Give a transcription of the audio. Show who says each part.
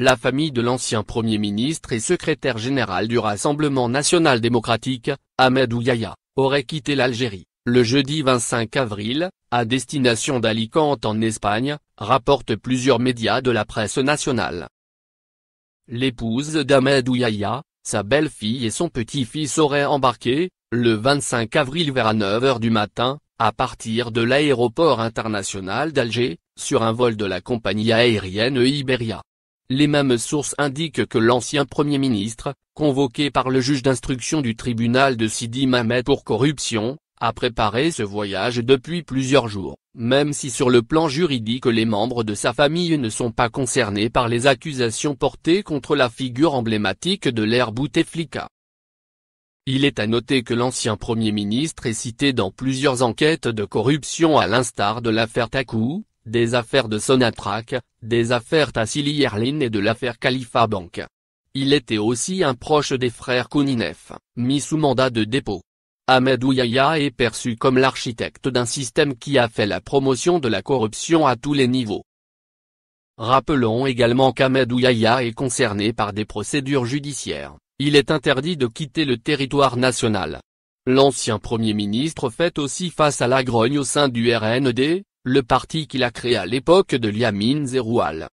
Speaker 1: la famille de l'ancien Premier ministre et secrétaire général du Rassemblement National Démocratique, Ahmed Ouyaya, aurait quitté l'Algérie, le jeudi 25 avril, à destination d'Alicante en Espagne, rapportent plusieurs médias de la presse nationale. L'épouse d'Ahmed Ouyaya, sa belle-fille et son petit-fils auraient embarqué, le 25 avril vers 9h du matin, à partir de l'aéroport international d'Alger, sur un vol de la compagnie aérienne Iberia. Les mêmes sources indiquent que l'ancien Premier ministre, convoqué par le juge d'instruction du tribunal de Sidi Mamet pour corruption, a préparé ce voyage depuis plusieurs jours, même si sur le plan juridique les membres de sa famille ne sont pas concernés par les accusations portées contre la figure emblématique de l'ère Bouteflika. Il est à noter que l'ancien Premier ministre est cité dans plusieurs enquêtes de corruption à l'instar de l'affaire Takou, des affaires de Sonatrak, des affaires Tassili Erlin et de l'affaire Khalifa Bank. Il était aussi un proche des frères Kouninef, mis sous mandat de dépôt. Ahmed Ouyaya est perçu comme l'architecte d'un système qui a fait la promotion de la corruption à tous les niveaux. Rappelons également qu'Ahmed Ouyaya est concerné par des procédures judiciaires, il est interdit de quitter le territoire national. L'ancien Premier ministre fait aussi face à la grogne au sein du RND, le parti qu'il a créé à l'époque de Liamine Zeroual.